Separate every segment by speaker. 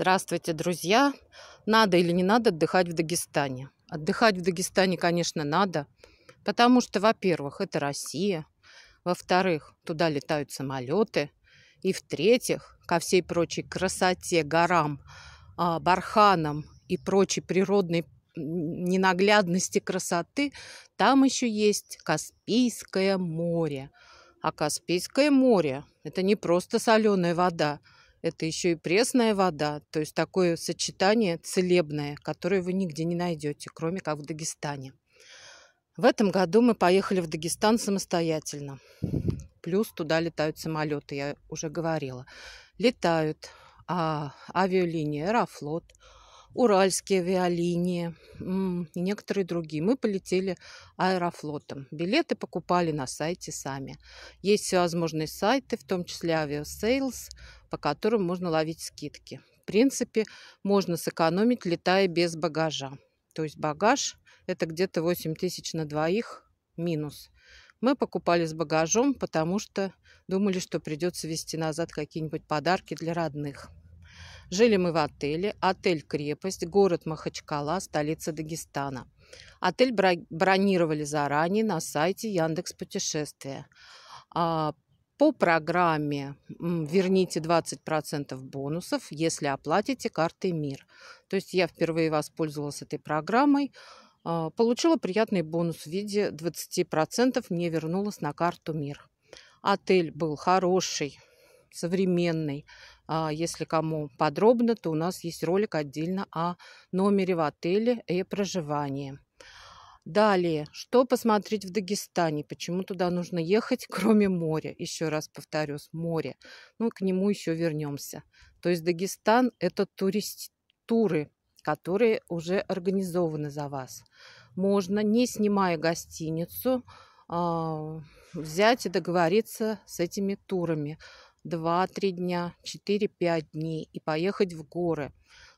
Speaker 1: Здравствуйте, друзья! Надо или не надо отдыхать в Дагестане? Отдыхать в Дагестане, конечно, надо, потому что, во-первых, это Россия, во-вторых, туда летают самолеты, и, в-третьих, ко всей прочей красоте, горам, а, барханам и прочей природной ненаглядности красоты, там еще есть Каспийское море. А Каспийское море – это не просто соленая вода – это еще и пресная вода, то есть такое сочетание целебное, которое вы нигде не найдете, кроме как в Дагестане. В этом году мы поехали в Дагестан самостоятельно. Плюс туда летают самолеты, я уже говорила. Летают а, авиалиния «Аэрофлот», уральские авиалинии и некоторые другие. Мы полетели аэрофлотом. Билеты покупали на сайте сами. Есть всевозможные сайты, в том числе авиасейлс, по которым можно ловить скидки. В принципе, можно сэкономить, летая без багажа. То есть багаж – это где-то 8 тысяч на двоих минус. Мы покупали с багажом, потому что думали, что придется везти назад какие-нибудь подарки для родных. Жили мы в отеле «Отель Крепость», город Махачкала, столица Дагестана. Отель бронировали заранее на сайте Яндекс Путешествия. А, по программе верните 20% бонусов, если оплатите картой МИР. То есть я впервые воспользовалась этой программой. А, получила приятный бонус в виде 20% мне вернулось на карту МИР. Отель был хороший, современный. А, если кому подробно, то у нас есть ролик отдельно о номере в отеле и проживании. Далее, что посмотреть в Дагестане? Почему туда нужно ехать, кроме моря? Еще раз повторюсь, море. Ну, к нему еще вернемся. То есть Дагестан – это турист, туры, которые уже организованы за вас. Можно, не снимая гостиницу, а, взять и договориться с этими турами. 2-3 дня, 4-5 дней и поехать в горы.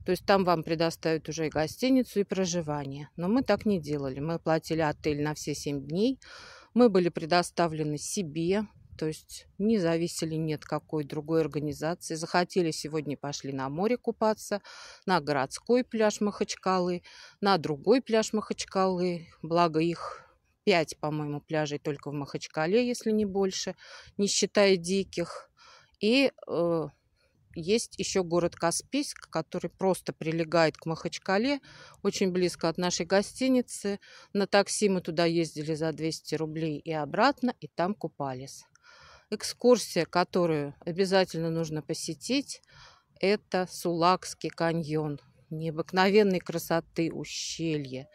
Speaker 1: То есть там вам предоставят уже и гостиницу, и проживание. Но мы так не делали. Мы платили отель на все 7 дней. Мы были предоставлены себе, то есть не зависели ни от какой другой организации. Захотели сегодня, пошли на море купаться, на городской пляж Махачкалы, на другой пляж Махачкалы. Благо их пять, по-моему, пляжей только в Махачкале, если не больше, не считая диких. И э, есть еще город Каспийск, который просто прилегает к Махачкале, очень близко от нашей гостиницы. На такси мы туда ездили за 200 рублей и обратно, и там купались. Экскурсия, которую обязательно нужно посетить, это Сулакский каньон. Необыкновенной красоты ущелье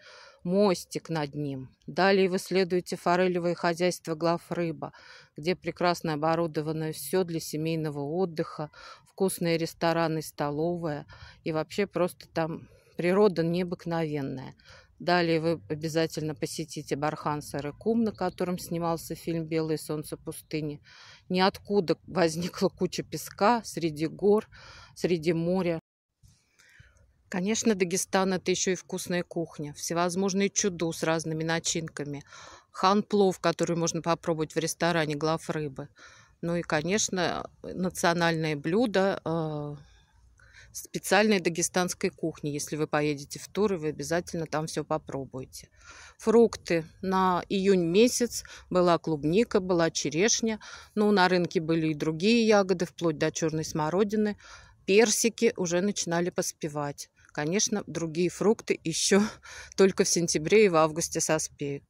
Speaker 1: мостик над ним. Далее вы следуете форелевое хозяйство глав главрыба, где прекрасно оборудовано все для семейного отдыха, вкусные рестораны, столовая и вообще просто там природа необыкновенная. Далее вы обязательно посетите Бархан Сарыкум, на котором снимался фильм «Белое солнце пустыни». Ниоткуда возникла куча песка среди гор, среди моря. Конечно, Дагестан – это еще и вкусная кухня. Всевозможные чуду с разными начинками. Хан-плов, который можно попробовать в ресторане глав рыбы. Ну и, конечно, национальное блюдо э, специальной дагестанской кухни. Если вы поедете в тур, вы обязательно там все попробуете. Фрукты. На июнь месяц была клубника, была черешня. Ну, на рынке были и другие ягоды, вплоть до черной смородины персики уже начинали поспевать. Конечно, другие фрукты еще только в сентябре и в августе соспеют.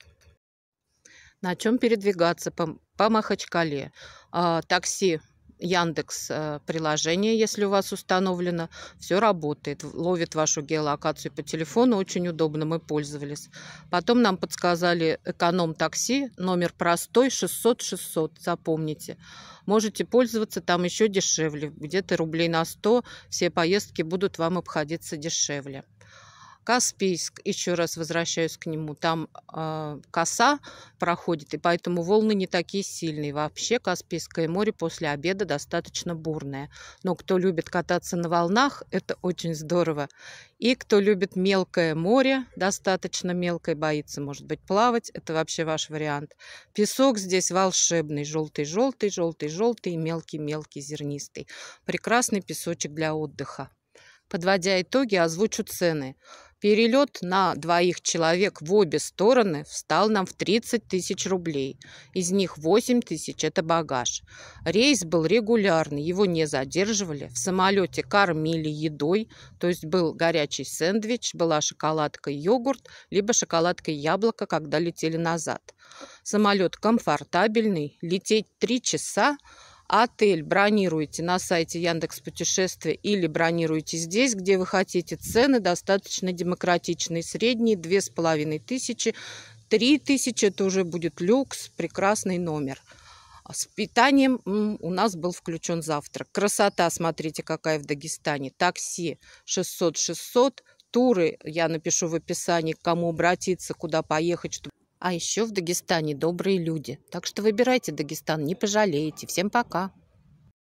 Speaker 1: На чем передвигаться по, по Махачкале? А, такси Яндекс э, приложение, если у вас установлено, все работает, ловит вашу геолокацию по телефону, очень удобно, мы пользовались. Потом нам подсказали эконом-такси, номер простой 600-600, запомните. Можете пользоваться, там еще дешевле, где-то рублей на 100, все поездки будут вам обходиться дешевле. Каспийск, еще раз возвращаюсь к нему, там э, коса проходит, и поэтому волны не такие сильные. Вообще Каспийское море после обеда достаточно бурное. Но кто любит кататься на волнах, это очень здорово. И кто любит мелкое море, достаточно мелкое, боится, может быть, плавать, это вообще ваш вариант. Песок здесь волшебный, желтый-желтый, желтый-желтый, мелкий-мелкий, зернистый. Прекрасный песочек для отдыха. Подводя итоги, озвучу цены. Перелет на двоих человек в обе стороны встал нам в 30 тысяч рублей. Из них 8 тысяч – это багаж. Рейс был регулярный, его не задерживали. В самолете кормили едой, то есть был горячий сэндвич, была шоколадка йогурт, либо шоколадка яблоко, когда летели назад. Самолет комфортабельный, лететь 3 часа – Отель бронируете на сайте Яндекс Путешествия или бронируете здесь, где вы хотите. Цены достаточно демократичные, средние две с половиной тысячи, три тысячи это уже будет люкс, прекрасный номер. А с питанием у нас был включен завтрак. Красота, смотрите, какая в Дагестане. Такси 600-600, туры я напишу в описании, к кому обратиться, куда поехать, чтобы а еще в Дагестане добрые люди. Так что выбирайте Дагестан, не пожалеете. Всем пока!